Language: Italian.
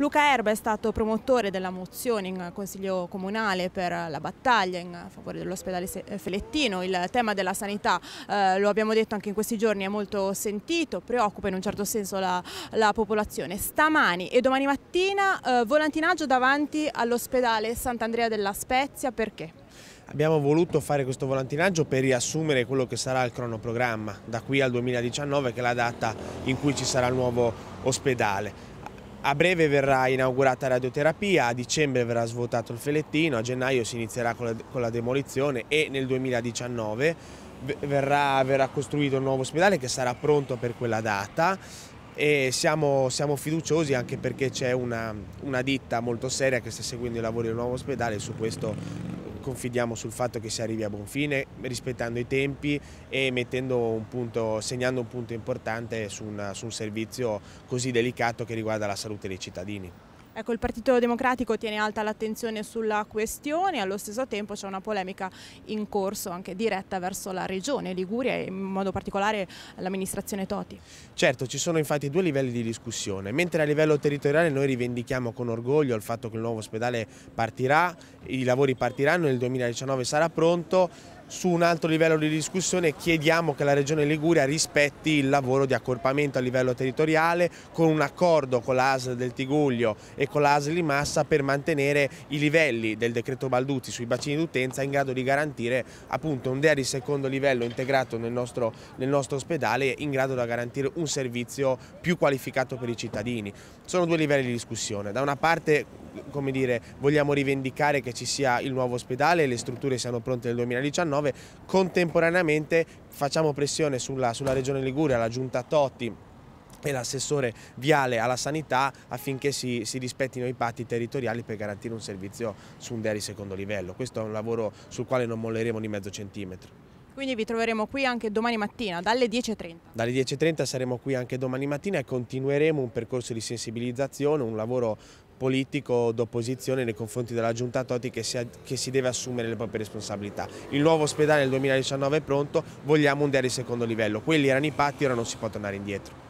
Luca Erba è stato promotore della mozione in Consiglio Comunale per la battaglia in favore dell'ospedale eh, Felettino. Il tema della sanità, eh, lo abbiamo detto anche in questi giorni, è molto sentito, preoccupa in un certo senso la, la popolazione. Stamani e domani mattina eh, volantinaggio davanti all'ospedale Sant'Andrea della Spezia, perché? Abbiamo voluto fare questo volantinaggio per riassumere quello che sarà il cronoprogramma da qui al 2019 che è la data in cui ci sarà il nuovo ospedale. A breve verrà inaugurata la radioterapia, a dicembre verrà svuotato il felettino, a gennaio si inizierà con la, con la demolizione e nel 2019 verrà, verrà, costruito un nuovo ospedale che sarà pronto per quella data e siamo, siamo fiduciosi anche perché c'è una, una ditta molto seria che sta seguendo i lavori del nuovo ospedale e su questo confidiamo sul fatto che si arrivi a buon fine rispettando i tempi e un punto, segnando un punto importante su, una, su un servizio così delicato che riguarda la salute dei cittadini. Ecco, il Partito Democratico tiene alta l'attenzione sulla questione e allo stesso tempo c'è una polemica in corso anche diretta verso la regione Liguria e in modo particolare l'amministrazione Toti. Certo, ci sono infatti due livelli di discussione. Mentre a livello territoriale noi rivendichiamo con orgoglio il fatto che il nuovo ospedale partirà, i lavori partiranno, nel 2019 sarà pronto, su un altro livello di discussione chiediamo che la Regione Liguria rispetti il lavoro di accorpamento a livello territoriale con un accordo con l'ASL del Tiguglio e con l'ASL di Massa per mantenere i livelli del decreto Balduti sui bacini d'utenza in grado di garantire appunto un DEA di secondo livello integrato nel nostro, nel nostro ospedale in grado da garantire un servizio più qualificato per i cittadini. Sono due livelli di discussione, da una parte come dire, vogliamo rivendicare che ci sia il nuovo ospedale e le strutture siano pronte nel 2019 contemporaneamente facciamo pressione sulla, sulla Regione Liguria, la Giunta Totti e l'assessore Viale alla sanità affinché si, si, rispettino i patti territoriali per garantire un servizio su un DERI secondo livello. Questo è un lavoro sul quale non molleremo di mezzo centimetro. Quindi vi troveremo qui anche domani mattina, dalle 10.30. Dalle 10.30 saremo qui anche domani mattina e continueremo un percorso di sensibilizzazione, un lavoro politico d'opposizione nei confronti della Giunta Totti che si, che si, deve assumere le proprie responsabilità. Il nuovo ospedale nel 2019 è pronto, vogliamo un DER di secondo livello, quelli erano i patti, ora non si può tornare indietro.